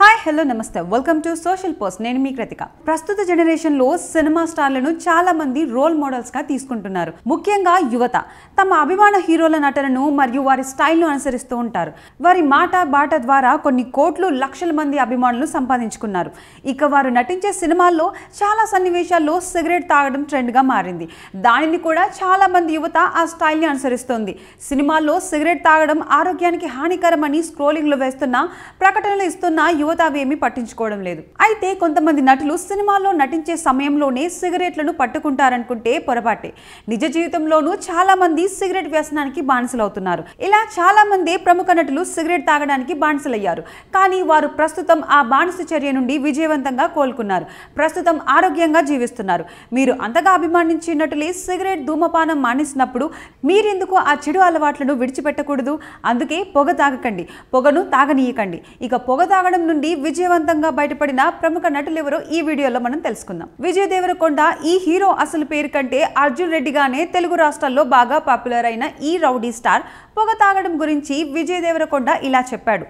Hi hello నమస్తే welcome to social post నేను మీ కృతిక ప్రస్తుత జనరేషన్ లో సినిమా స్టార్లను చాలా మంది రోల్ మోడల్స్ గా తీసుకుంటున్నారు ముఖ్యంగా యువత తమ అభిమాన హీరోల నటనను మరియు వారి స్టైల్ను అనుసరిస్తూ ఉంటారు వారి మాట బాట ద్వారా కొన్ని కోట్లు లక్షల మంది అభిమానులు సంపాదించుకున్నారు ఇక వారు నటించే సినిమాల్లో చాలా సన్నివేశాల్లో సిగరెట్ తాగడం ట్రెండ్గా మారింది దానిని కూడా చాలా మంది యువత ఆ స్టైల్ని అనుసరిస్తోంది సినిమాల్లో సిగరెట్ తాగడం ఆరోగ్యానికి హానికరమని స్క్రోలింగ్లో వేస్తున్న ప్రకటనలు ఇస్తున్న యువత యువత అవి ఏమీ పట్టించుకోవడం లేదు అయితే కొంతమంది నటులు సినిమాల్లో నటించే సమయంలోనే సిగరెట్లను పట్టుకుంటారనుకుంటే పొరపాటే నిజ జీవితంలోనూ చాలా మంది సిగరెట్ వ్యసనానికి బానిసలవుతున్నారు ఇలా చాలా మంది ప్రముఖ నటులు సిగరెట్ తాగడానికి బానిసలయ్యారు కానీ వారు ప్రస్తుతం ఆ బానిస చర్య నుండి విజయవంతంగా కోలుకున్నారు ప్రస్తుతం ఆరోగ్యంగా జీవిస్తున్నారు మీరు అంతగా అభిమానించే నటులే సిగరెట్ ధూమపానం మానేసినప్పుడు మీరెందుకు ఆ చెడు అలవాట్లను విడిచిపెట్టకూడదు అందుకే పొగ తాగకండి పొగను తాగనీయకండి ఇక పొగ తాగడం నుండి నుండి విజయవంతంగా బయటపడిన ప్రముఖ నటులెవరో ఈ వీడియోలో మనం తెలుసుకుందాం విజయ దేవరకొండ ఈ హీరో అసలు పేరు కంటే అర్జున్ రెడ్డిగానే తెలుగు రాష్ట్రాల్లో బాగా పాపులర్ అయిన ఈ రౌడీ స్టార్ పొగ తాగడం గురించి విజయ దేవరకొండ ఇలా చెప్పాడు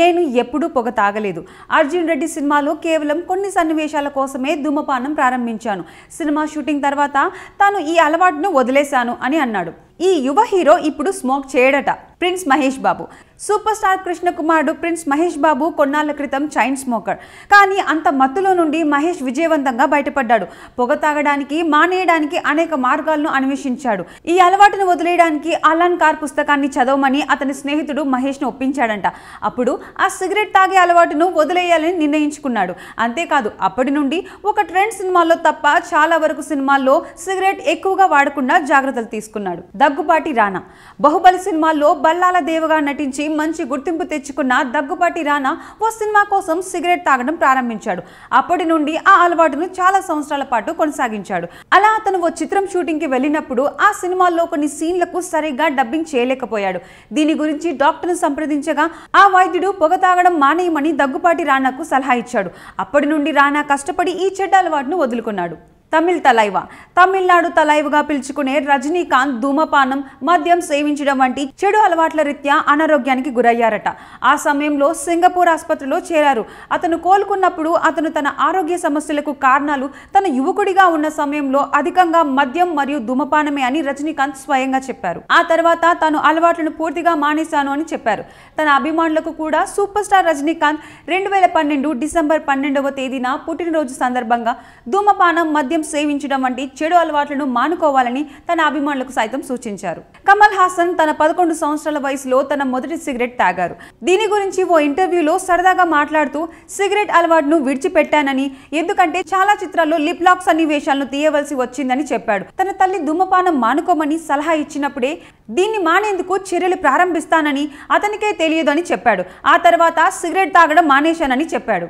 నేను ఎప్పుడూ పొగ తాగలేదు అర్జున్ రెడ్డి సినిమాలో కేవలం కొన్ని సన్నివేశాల కోసమే ధూమపానం ప్రారంభించాను సినిమా షూటింగ్ తర్వాత తాను ఈ అలవాటును వదిలేశాను అని అన్నాడు ఈ యువ హీరో ఇప్పుడు స్మోక్ చేయడట prince Mahesh Babu superstar కృష్ణకుమారుడు ప్రిన్స్ మహేష్ బాబు కొన్నాళ్ళ క్రితం చైన్ స్మోకర్ కానీ అంత మత్తులో నుండి మహేష్ విజయవంతంగా బయటపడ్డాడు పొగ తాగడానికి మానేయడానికి అనేక మార్గాలను అన్వేషించాడు ఈ అలవాటును వదిలేయడానికి అలాన్ కార్ పుస్తకాన్ని చదవమని అతని స్నేహితుడు మహేష్ను ఒప్పించాడంట అప్పుడు ఆ సిగరెట్ తాగే అలవాటును వదిలేయాలని నిర్ణయించుకున్నాడు అంతేకాదు అప్పటి నుండి ఒక ట్రెండ్ సినిమాల్లో తప్ప చాలా వరకు సినిమాల్లో సిగరెట్ ఎక్కువగా వాడకుండా జాగ్రత్తలు తీసుకున్నాడు దగ్గుబాటి రానా బాహుబలి సినిమాలో బల్లాల దేవగా నటించి మంచి గుర్తింపు తెచ్చుకున్న దగ్గుబాటి రానా ఓ సినిమా కోసం సిగరెట్ తాగడం ప్రారంభించాడు అప్పటి నుండి ఆ అలవాటును చాలా సంవత్సరాల పాటు కొనసాగించాడు అలా అతను ఓ చిత్రం షూటింగ్ కి వెళ్ళినప్పుడు ఆ సినిమాల్లో కొన్ని సీన్లకు సరిగ్గా డబ్బింగ్ చేయలేకపోయాడు దీని గురించి డాక్టర్ను సంప్రదించగా ఆ వైద్యుడు పొగ తాగడం మానేయమని దగ్గుపాటి రానాకు సలహా ఇచ్చాడు అప్పటి నుండి రానా కష్టపడి ఈ చెడ్డ అలవాటును వదులుకున్నాడు తమిళ్ తలైవ తమిళనాడు తలైవగా పిలుచుకునే రజనీకాంత్ ధూమపానం మద్యం సేవించడం వంటి చెడు అలవాట్ల రీత్యా అనారోగ్యానికి గురయ్యారట ఆ సమయంలో సింగపూర్ ఆసుపత్రిలో చేరారు అతను కోలుకున్నప్పుడు అతను తన ఆరోగ్య సమస్యలకు కారణాలు తన యువకుడిగా ఉన్న సమయంలో అధికంగా మద్యం మరియు ధూమపానమే అని రజనీకాంత్ స్వయంగా చెప్పారు ఆ తర్వాత తాను అలవాట్లను పూర్తిగా మానేశాను అని చెప్పారు తన అభిమానులకు కూడా సూపర్ స్టార్ రజనీకాంత్ రెండు వేల పన్నెండు డిసెంబర్ పన్నెండవ తేదీన పుట్టినరోజు సందర్భంగా ధూమపానం మద్యం మద్యం సేవించడం వంటి చెడు అలవాట్లను మానుకోవాలని తన అభిమానులకు సైతం సూచించారు కమల్ హాసన్ తన పదకొండు సంవత్సరాల వయసులో తన మొదటి సిగరెట్ తాగారు దీని గురించి ఓ ఇంటర్వ్యూలో సరదాగా మాట్లాడుతూ సిగరెట్ అలవాటును విడిచిపెట్టానని ఎందుకంటే చాలా చిత్రాల్లో లిప్ లాక్ సన్నివేశాలను తీయవలసి వచ్చిందని చెప్పాడు తన తల్లి ధూమపానం మానుకోమని సలహా ఇచ్చినప్పుడే దీన్ని మానేందుకు చర్యలు ప్రారంభిస్తానని అతనికే తెలియదని చెప్పాడు ఆ తర్వాత సిగరెట్ తాగడం మానేశానని చెప్పాడు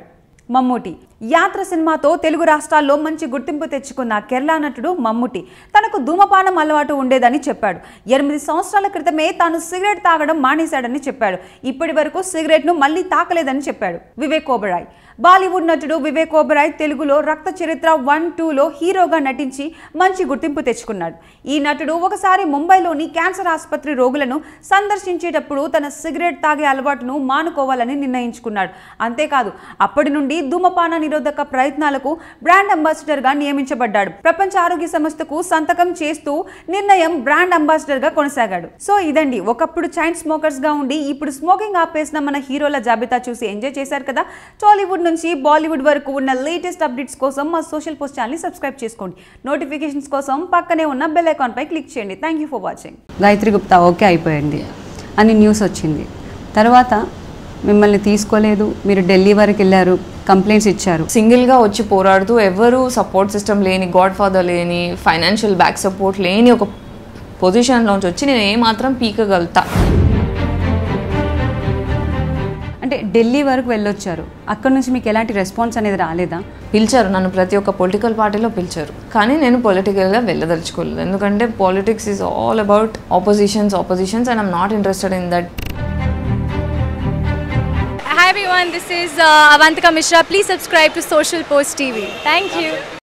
మమ్మూటి యాత్ర సినిమాతో తెలుగు రాష్ట్రాల్లో మంచి గుర్తింపు తెచ్చుకున్న కేరళ నటుడు మమ్ముటి తనకు ధూమపానం అలవాటు ఉండేదని చెప్పాడు ఎనిమిది సంవత్సరాల క్రితమే తాను సిగరెట్ తాగడం మానేశాడని చెప్పాడు ఇప్పటి వరకు సిగరెట్ను మళ్లీ తాకలేదని చెప్పాడు వివేక్ ఓబరాయ్ బాలీవుడ్ నటుడు వివేక్ ఓబరాయ్ తెలుగులో రక్త చరిత్ర వన్ టూలో హీరోగా నటించి మంచి గుర్తింపు తెచ్చుకున్నాడు ఈ నటుడు ఒకసారి ముంబైలోని క్యాన్సర్ ఆసుపత్రి రోగులను సందర్శించేటప్పుడు తన సిగరెట్ తాగే అలవాటును మానుకోవాలని నిర్ణయించుకున్నాడు అంతేకాదు అప్పటి నుండి ధూమపానాన్ని నిరోధక ప్రయత్నాలకు బ్రాండ్ అంబాసిడర్ గా నియమించబడ్డాడు ప్రపంచ ఆరోగ్య సంస్థకు సంతకం చేస్తూ నిర్ణయం బ్రాండ్ అంబాసిడర్ గా కొనసాగాడు సో ఇదండి ఒకప్పుడు చైన్ స్మోకర్స్ గా ఉండి ఇప్పుడు స్మోకింగ్ ఆపేసిన మన హీరోల జాబితా చూసి ఎంజాయ్ చేశారు కదా టాలీవుడ్ నుంచి బాలీవుడ్ వరకు ఉన్న లేటెస్ట్ అప్డేట్స్ కోసం మా సోషల్ పోస్ట్ ఛానల్ని సబ్స్క్రైబ్ చేసుకోండి నోటిఫికేషన్స్ కోసం పక్కనే ఉన్న బెల్ ఐకాన్ పై క్లిక్ చేయండి thank you for watching Gayathri Gupta okay అయిపోయింది అని న్యూస్ వచ్చింది తర్వాత మిమ్మల్ని తీసుకోలేదు మీరు ఢిల్లీ వరకు వెళ్ళారు కంప్లైంట్స్ ఇచ్చారు సింగిల్గా వచ్చి పోరాడుతూ ఎవరు సపోర్ట్ సిస్టమ్ లేని గాడ్ ఫాదర్ లేని ఫైనాన్షియల్ బ్యాక్ సపోర్ట్ లేని ఒక పొజిషన్లోంచి వచ్చి నేను ఏమాత్రం పీకగలుగుతా అంటే ఢిల్లీ వరకు వెళ్ళొచ్చారు అక్కడ నుంచి మీకు ఎలాంటి రెస్పాన్స్ అనేది రాలేదా పిలిచారు నన్ను ప్రతి ఒక్క పొలిటికల్ పార్టీలో పిలిచారు కానీ నేను పొలిటికల్గా వెళ్ళదలుచుకోలేదు ఎందుకంటే politics is all about oppositions oppositions and I'm not interested in that everyone. This is uh, Avantika Mishra. Please subscribe to Social Post TV. Thank you.